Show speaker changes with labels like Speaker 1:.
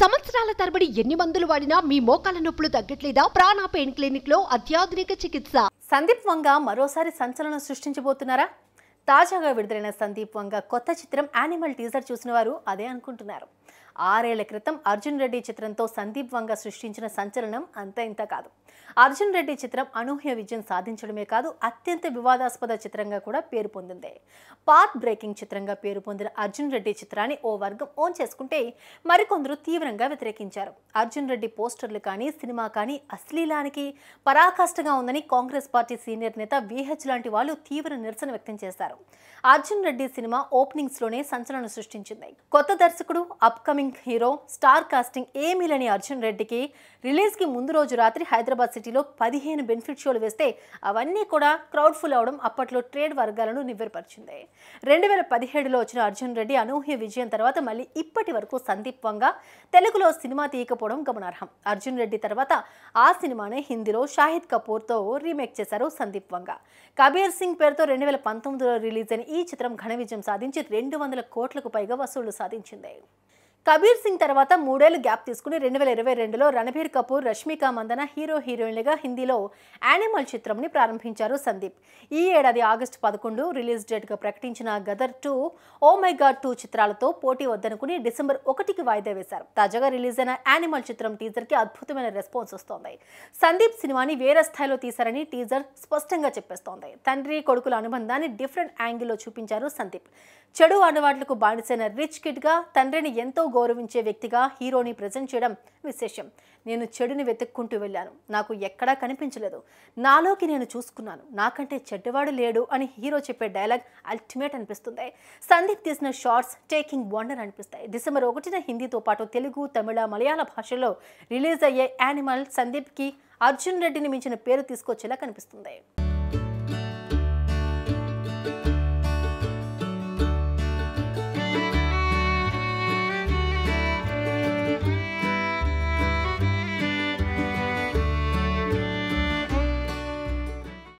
Speaker 1: సంవత్సరాల తరబడి ఎన్ని మందులు వాడినా మీ మోకాల నొప్పులు తగ్గట్లేదా ప్రాణ పెయిన్ క్లినిక్ లో అత్యాధునిక చికిత్స సందీప్ వంగ మరోసారి సంచలనం సృష్టించబోతున్నారా తాజాగా విడుదలైన సందీప్ వంగ కొత్త చిత్రం యానిమల్ టీజర్ చూసిన వారు అదే అనుకుంటున్నారు ఆరేళ్ల క్రితం అర్జున్ రెడ్డి చిత్రంతో సందీప్ వంగ సృష్టించిన సంచలనం అంత ఇంత కాదు అర్జున్ రెడ్డి చిత్రం అనూహ్య విజయం సాధించడమే కాదు అత్యంత వివాదాస్పద చిత్రంగా కూడా పేరు పొందింది పార్ట్ బ్రేకింగ్ చిత్రంగా పేరు పొందిన అర్జున్ రెడ్డి చిత్రాన్ని ఓ వర్గం ఓన్ చేసుకుంటే మరికొందరు తీవ్రంగా వ్యతిరేకించారు అర్జున్ రెడ్డి పోస్టర్లు కానీ సినిమా కానీ అశ్లీలానికి పరాకాష్ఠగా ఉందని కాంగ్రెస్ పార్టీ సీనియర్ నేత విహెచ్ లాంటి వాళ్ళు తీవ్ర నిరసన వ్యక్తం చేశారు అర్జున్ రెడ్డి సినిమా ఓపెనింగ్స్లోనే సంచలనం సృష్టించింది కొత్త దర్శకుడు up coming hero star casting ఏమీ లేని అర్జున్ రెడ్డికి రిలీజ్కి ముందు రోజు రాత్రి హైదరాబాద్ సిటీలో పదిహేను బెనిఫిట్ షోలు వేస్తే అవన్నీ కూడా క్రౌడ్ ఫుల్ అవడం అప్పట్లో ట్రేడ్ వర్గాలను నివ్వెరపరిచింది రెండు వేల పదిహేడులో వచ్చిన అర్జున్ రెడ్డి అనూహ్య విజయం తర్వాత మళ్ళీ ఇప్పటి వరకు సందీప్వంగా తెలుగులో సినిమా తీయకపోవడం గమనార్హం అర్జున్ రెడ్డి తర్వాత ఆ సినిమానే హిందీలో షాహిద్ కపూర్తో రీమేక్ చేశారు సందీప్ కబీర్ సింగ్ పేరుతో రెండు వేల పంతొమ్మిదిలో రిలీజ్ అయిన ఈ చిత్రం ఘన విజయం సాధించి రెండు వందల కోట్లకు పైగా వసూళ్లు సాధించింది కబీర్ సింగ్ తర్వాత మూడేళ్లు గ్యాప్ తీసుకుని రెండు వేల ఇరవై రెండులో రణబీర్ కపూర్ రష్మిక మందన హీరో హీరోయిన్లుగా హిందీలో యానిమల్ చిత్రంని ప్రారంభించారు సందీప్ ఈ ఏడాది ఆగస్టు పదకొండు రిలీజ్ డేట్గా ప్రకటించిన Gadar two oh my god two చిత్రాలతో పోటీ వద్దనుకుని డిసెంబర్ ఒకటికి వాయిదా వేశారు తాజాగా రిలీజ్ అయిన యానిమల్ చిత్రం టీజర్కి అద్భుతమైన రెస్పాన్స్ వస్తోంది సందీప్ సినిమాని వేరే స్థాయిలో తీశారని టీజర్ స్పష్టంగా చెప్పేస్తోంది తండ్రి కొడుకుల అనుబంధాన్ని డిఫరెంట్ యాంగిల్లో చూపించారు సందీప్ చెడు అనువాట్లకు బానిసైన రిచ్ కిడ్గా తండ్రిని ఎంతో గౌరవించే వ్యక్తిగా హీరోని ప్రజెంట్ చేయడం విశేషం నేను చెడుని వెతుక్కుంటూ వెళ్ళాను నాకు ఎక్కడా కనిపించలేదు నాలోకి నేను చూసుకున్నాను నాకంటే చెడ్డవాడు లేడు అని హీరో చెప్పే డైలాగ్ అల్టిమేట్ అనిపిస్తుంది సందీప్ తీసిన షార్ట్స్ టేకింగ్ వండర్ అనిపిస్తాయి డిసెంబర్ ఒకటిన హిందీతో పాటు తెలుగు తమిళ మలయాళ భాషలో రిలీజ్ అయ్యే యానిమల్ సందీప్కి అర్జున్ రెడ్డిని మించిన పేరు తీసుకొచ్చేలా కనిపిస్తుంది